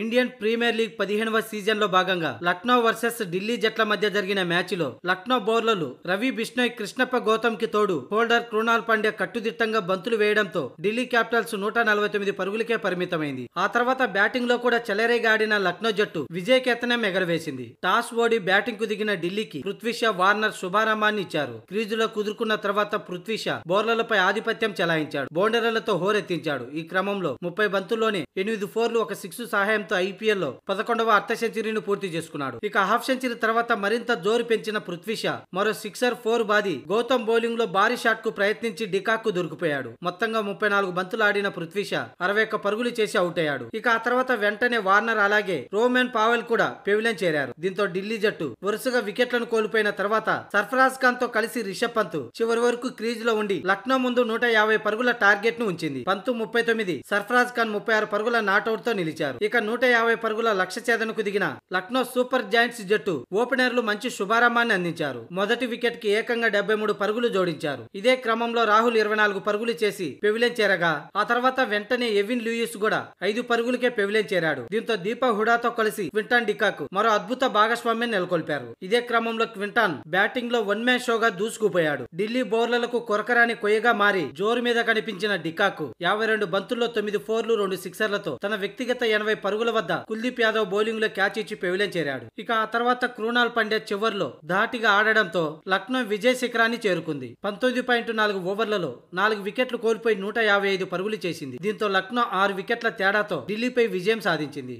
Indian premier league పదిహేనవ season లో భాగంగా లక్నో వర్సెస్ ఢిల్లీ జట్ల మధ్య జరిగిన మ్యాచ్ లో లక్నో బౌలర్లు రవి బిష్ణోయ్ కృష్ణప్ప గౌతమ్ కి తోడు హోల్డర్ కృణాల్ పాండ్య కట్టుదిట్టంగా బంతులు వేయడంతో ఢిల్లీ క్యాపిటల్స్ నూట నలభై తొమ్మిది పరుగులకే పరిమితమైంది ఆ తర్వాత బ్యాటింగ్ లో కూడా చెలరేగా ఆడిన లక్నో జట్టు విజయ్ ఎగరవేసింది టాస్ ఓడి బ్యాటింగ్ కు దిగిన ఢిల్లీకి పృథ్వీషా వార్నర్ శుభారంభాన్ని ఇచ్చారు క్రీజులో కుదురుకున్న తర్వాత పృథ్వీషా బౌలర్లపై ఆధిపత్యం చెలాయించాడు బౌండర్లతో హోరెత్తించాడు ఈ క్రమంలో ముప్పై బంతుల్లోనే ఎనిమిది ఫోర్లు ఒక సిక్స్ సహాయం సహాయంతో ఐపీఎల్లో పదకొండవ అర్ధ సెంచరీని పూర్తి చేసుకున్నాడు ఇక హాఫ్ సెంచరీ తర్వాత మరింత జోరు పెంచిన పృథ్వీషా మరో సిక్సర్ ఫోర్ బాది గౌతమ్ బౌలింగ్ లో భారీ షాట్ కు ప్రయత్నించి డికాక్కు దొరికిపోయాడు మొత్తంగా ముప్పై నాలుగు బంతులు ఆడిన పృథ్వీషా అరవై ఒక్క పరుగులు చేసి అవుట్ అయ్యాడు ఇక ఆ తర్వాత వెంటనే వార్నర్ అలాగే రోమెన్ పావెల్ కూడా పెవిలన్ చేరారు దీంతో ఢిల్లీ జట్టు వరుసగా వికెట్లను కోల్పోయిన తర్వాత సర్ఫరాజ్ ఖాన్ తో కలిసి రిషబ్ పంత్ చివరి వరకు క్రీజ్ లో ఉండి లక్నో ముందు నూట యాభై పరుగుల టార్గెట్ ను ఉంచింది పంతు ముప్పై తొమ్మిది సర్ఫరాజ్ ఖాన్ ముప్పై ఆరు పరుగుల నాట్అవుట్ తో నిలిచారు ఇక నూట యాభై పరుగుల లక్ష్య ఛేదనకు దిగిన లక్నో సూపర్ జాయింట్స్ జట్టు ఓపెనర్లు మంచి శుభారంభాన్ని అందించారు మొదటి వికెట్ కి ఏకంగా డెబ్బై మూడు పరుగులు జోడించారు ఇదే క్రమంలో రాహుల్ ఇరవై నాలుగు పరుగులు చేసి పెవిలెన్ చేరగా ఆ తర్వాత వెంటనే ఎవిన్ లూయిస్ కూడా ఐదు పరుగులకే పెవిలెన్ చేరాడు దీంతో దీప హుడాతో కలిసి క్వింటాన్ డికాకు మరో అద్భుత భాగస్వామ్యం నెలకొల్పారు ఇదే క్రమంలో క్వింటాన్ బ్యాటింగ్ లో వన్ మ్యాన్ షోగా దూసుకుపోయాడు ఢిల్లీ బౌలర్లకు కొరకరాని కొయ్యగా మారి జోరు మీద కనిపించిన డికాకు యాభై రెండు బంతుల్లో తొమ్మిది ఫోర్లు రెండు సిక్సర్లతో తన వ్యక్తిగత ఎనభై పరుగు పరుగుల వద్ద కుల్దీప్ యాదవ్ బౌలింగ్ లో క్యాచ్ ఇచ్చి పెవిలెన్ చేరాడు ఇక ఆ తర్వాత క్రూనాల్ పండే చివర్లో ధాటిగా ఆడడంతో లక్నో విజయ శిఖరాన్ని చేరుకుంది పంతొమ్మిది పాయింట్ నాలుగు ఓవర్లలో నాలుగు వికెట్లు కోల్పోయి నూట యాభై ఐదు పరుగులు చేసింది దీంతో లక్నో ఆరు వికెట్ల తేడాతో ఢిల్లీపై విజయం సాధించింది